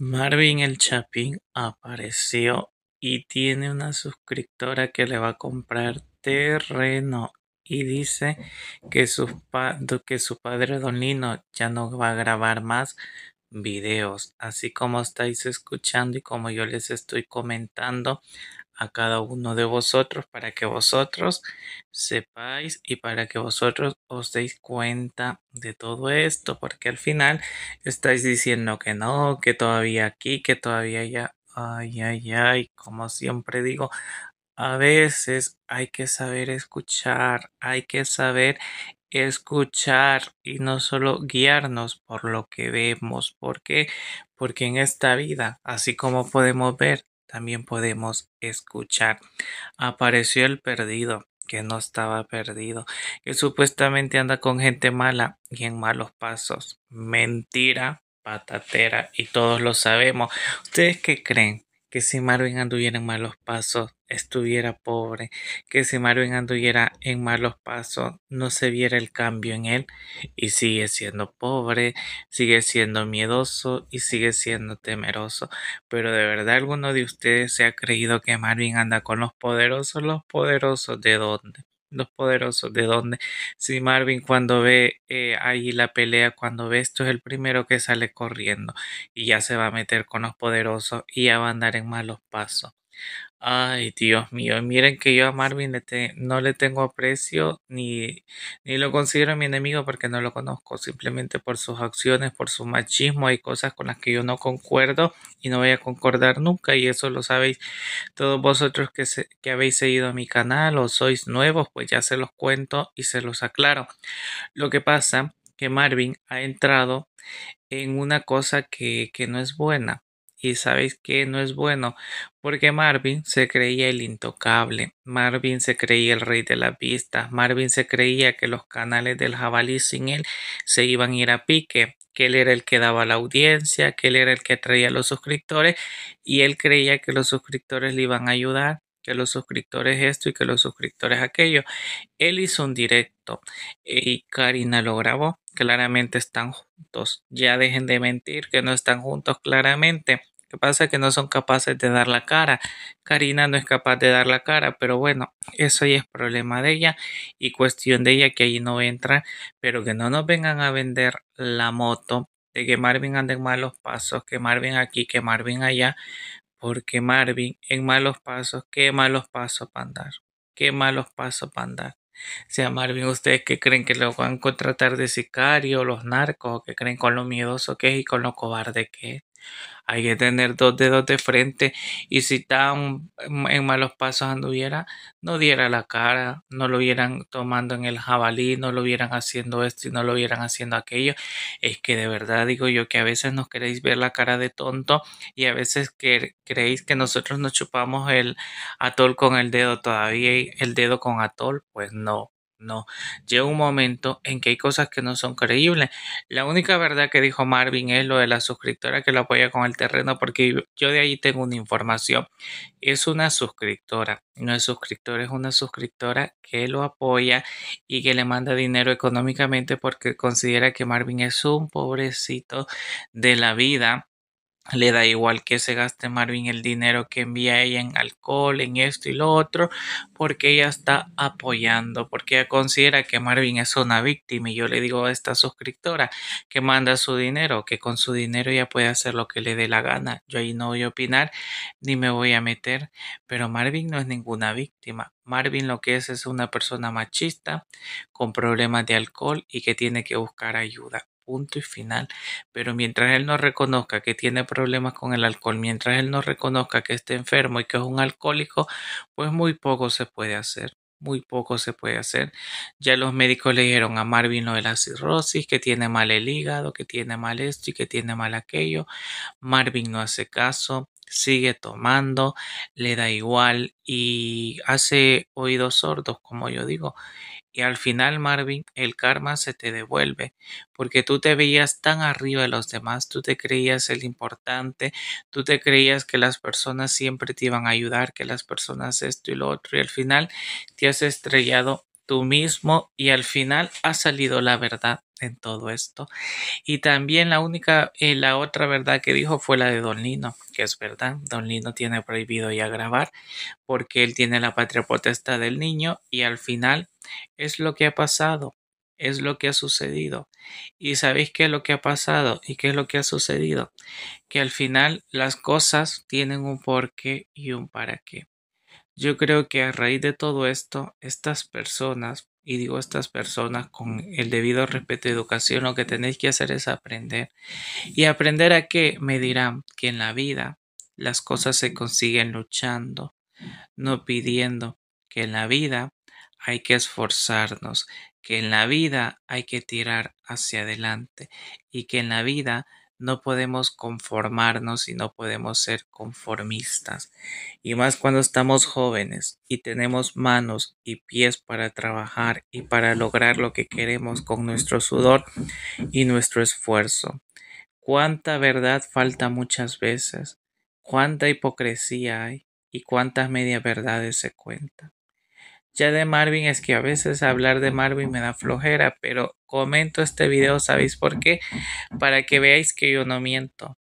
Marvin el Chapín apareció y tiene una suscriptora que le va a comprar terreno y dice que su, que su padre Don Lino ya no va a grabar más videos, así como estáis escuchando y como yo les estoy comentando a cada uno de vosotros para que vosotros sepáis y para que vosotros os deis cuenta de todo esto, porque al final estáis diciendo que no, que todavía aquí, que todavía ya, ay, ay, ay, como siempre digo, a veces hay que saber escuchar, hay que saber escuchar y no solo guiarnos por lo que vemos. ¿Por Porque en esta vida, así como podemos ver, también podemos escuchar. Apareció el perdido que no estaba perdido, que supuestamente anda con gente mala y en malos pasos. Mentira, patatera, y todos lo sabemos. ¿Ustedes qué creen? que si Marvin anduviera en malos pasos, estuviera pobre, que si Marvin anduviera en malos pasos, no se viera el cambio en él y sigue siendo pobre, sigue siendo miedoso y sigue siendo temeroso. Pero de verdad alguno de ustedes se ha creído que Marvin anda con los poderosos, los poderosos de dónde? los poderosos. ¿De dónde? Si Marvin cuando ve eh, ahí la pelea, cuando ve esto es el primero que sale corriendo y ya se va a meter con los poderosos y ya va a andar en malos pasos. Ay, Dios mío, miren que yo a Marvin no le tengo aprecio ni, ni lo considero mi enemigo porque no lo conozco, simplemente por sus acciones, por su machismo, hay cosas con las que yo no concuerdo y no voy a concordar nunca y eso lo sabéis todos vosotros que, que habéis seguido a mi canal o sois nuevos, pues ya se los cuento y se los aclaro. Lo que pasa que Marvin ha entrado en una cosa que, que no es buena y sabéis que no es bueno, porque Marvin se creía el intocable, Marvin se creía el rey de la vistas, Marvin se creía que los canales del jabalí sin él se iban a ir a pique, que él era el que daba la audiencia, que él era el que atraía a los suscriptores y él creía que los suscriptores le iban a ayudar que los suscriptores esto y que los suscriptores aquello. Él hizo un directo eh, y Karina lo grabó. Claramente están juntos. Ya dejen de mentir que no están juntos claramente pasa que no son capaces de dar la cara. Karina no es capaz de dar la cara, pero bueno, eso ya es problema de ella y cuestión de ella que ahí no entra, pero que no nos vengan a vender la moto de que Marvin ande en malos pasos, que Marvin aquí, que Marvin allá, porque Marvin en malos pasos, qué malos pasos para andar, qué malos pasos para andar. O sea, Marvin, ¿ustedes que creen que lo van a contratar de sicario, los narcos, que creen con lo miedoso que es y con lo cobarde que es? Hay que tener dos dedos de frente y si tan en malos pasos anduviera, no diera la cara, no lo vieran tomando en el jabalí, no lo vieran haciendo esto y no lo vieran haciendo aquello. Es que de verdad digo yo que a veces nos queréis ver la cara de tonto y a veces que creéis que nosotros nos chupamos el atol con el dedo todavía, y el dedo con atol, pues no. No, llega un momento en que hay cosas que no son creíbles. La única verdad que dijo Marvin es lo de la suscriptora que lo apoya con el terreno, porque yo de ahí tengo una información. Es una suscriptora, no es suscriptor, es una suscriptora que lo apoya y que le manda dinero económicamente porque considera que Marvin es un pobrecito de la vida le da igual que se gaste Marvin el dinero que envía ella en alcohol, en esto y lo otro, porque ella está apoyando, porque ella considera que Marvin es una víctima y yo le digo a esta suscriptora que manda su dinero, que con su dinero ella puede hacer lo que le dé la gana. Yo ahí no voy a opinar ni me voy a meter, pero Marvin no es ninguna víctima. Marvin lo que es es una persona machista con problemas de alcohol y que tiene que buscar ayuda punto y final. Pero mientras él no reconozca que tiene problemas con el alcohol, mientras él no reconozca que está enfermo y que es un alcohólico, pues muy poco se puede hacer. Muy poco se puede hacer. Ya los médicos le dijeron a Marvin lo de la cirrosis, que tiene mal el hígado, que tiene mal esto y que tiene mal aquello. Marvin no hace caso, sigue tomando, le da igual y hace oídos sordos, como yo digo. Y al final, Marvin, el karma se te devuelve, porque tú te veías tan arriba de los demás, tú te creías el importante, tú te creías que las personas siempre te iban a ayudar, que las personas esto y lo otro, y al final te has estrellado tú mismo y al final ha salido la verdad en todo esto. Y también la única, eh, la otra verdad que dijo fue la de Don Lino, que es verdad, Don Lino tiene prohibido ya grabar porque él tiene la patria potestad del niño y al final es lo que ha pasado, es lo que ha sucedido. Y sabéis qué es lo que ha pasado y qué es lo que ha sucedido. Que al final las cosas tienen un porqué y un para qué. Yo creo que a raíz de todo esto, estas personas, y digo estas personas con el debido respeto y educación, lo que tenéis que hacer es aprender. Y aprender a qué? me dirán que en la vida las cosas se consiguen luchando, no pidiendo, que en la vida hay que esforzarnos, que en la vida hay que tirar hacia adelante y que en la vida no podemos conformarnos y no podemos ser conformistas. Y más cuando estamos jóvenes y tenemos manos y pies para trabajar y para lograr lo que queremos con nuestro sudor y nuestro esfuerzo. Cuánta verdad falta muchas veces, cuánta hipocresía hay y cuántas medias verdades se cuentan. Ya de Marvin es que a veces hablar de Marvin me da flojera, pero comento este video, ¿sabéis por qué? Para que veáis que yo no miento.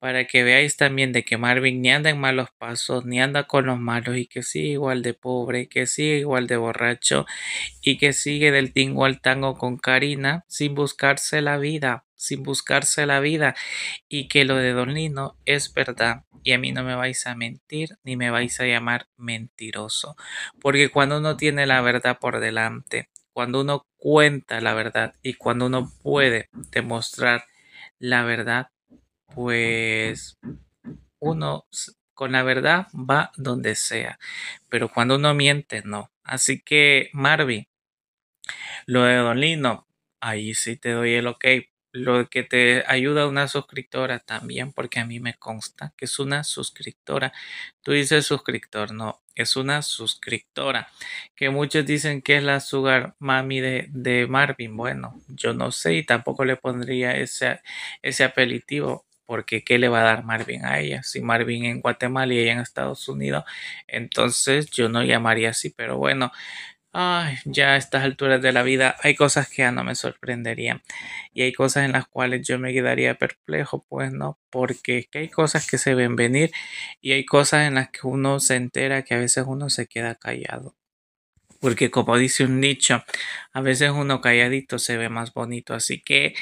Para que veáis también de que Marvin ni anda en malos pasos, ni anda con los malos y que sigue igual de pobre, que sigue igual de borracho y que sigue del tingo al tango con Karina sin buscarse la vida, sin buscarse la vida y que lo de Don Lino es verdad y a mí no me vais a mentir ni me vais a llamar mentiroso. Porque cuando uno tiene la verdad por delante, cuando uno cuenta la verdad y cuando uno puede demostrar la verdad, pues uno con la verdad va donde sea. Pero cuando uno miente, no. Así que, Marvin, lo de Don Lino, ahí sí te doy el ok, lo que te ayuda una suscriptora también, porque a mí me consta que es una suscriptora. Tú dices suscriptor, no, es una suscriptora. Que muchos dicen que es la sugar mami de, de Marvin. Bueno, yo no sé y tampoco le pondría ese, ese apelativo, porque ¿qué le va a dar Marvin a ella? Si Marvin en Guatemala y ella en Estados Unidos, entonces yo no llamaría así, pero bueno. Ay, ya a estas alturas de la vida hay cosas que ya no me sorprenderían y hay cosas en las cuales yo me quedaría perplejo, pues no, porque hay cosas que se ven venir y hay cosas en las que uno se entera que a veces uno se queda callado. Porque como dice un nicho, a veces uno calladito se ve más bonito. Así que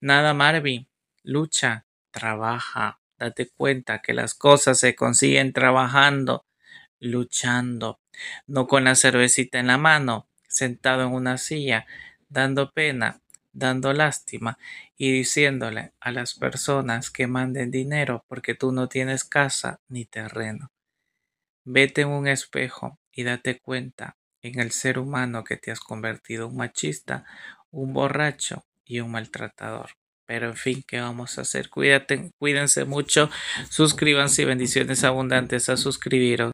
nada, Marvin, lucha, trabaja, date cuenta que las cosas se consiguen trabajando, luchando no con la cervecita en la mano, sentado en una silla, dando pena, dando lástima y diciéndole a las personas que manden dinero porque tú no tienes casa ni terreno. Vete en un espejo y date cuenta en el ser humano que te has convertido un machista, un borracho y un maltratador. Pero en fin, ¿qué vamos a hacer? Cuídate, cuídense mucho, suscríbanse y bendiciones abundantes a suscribiros.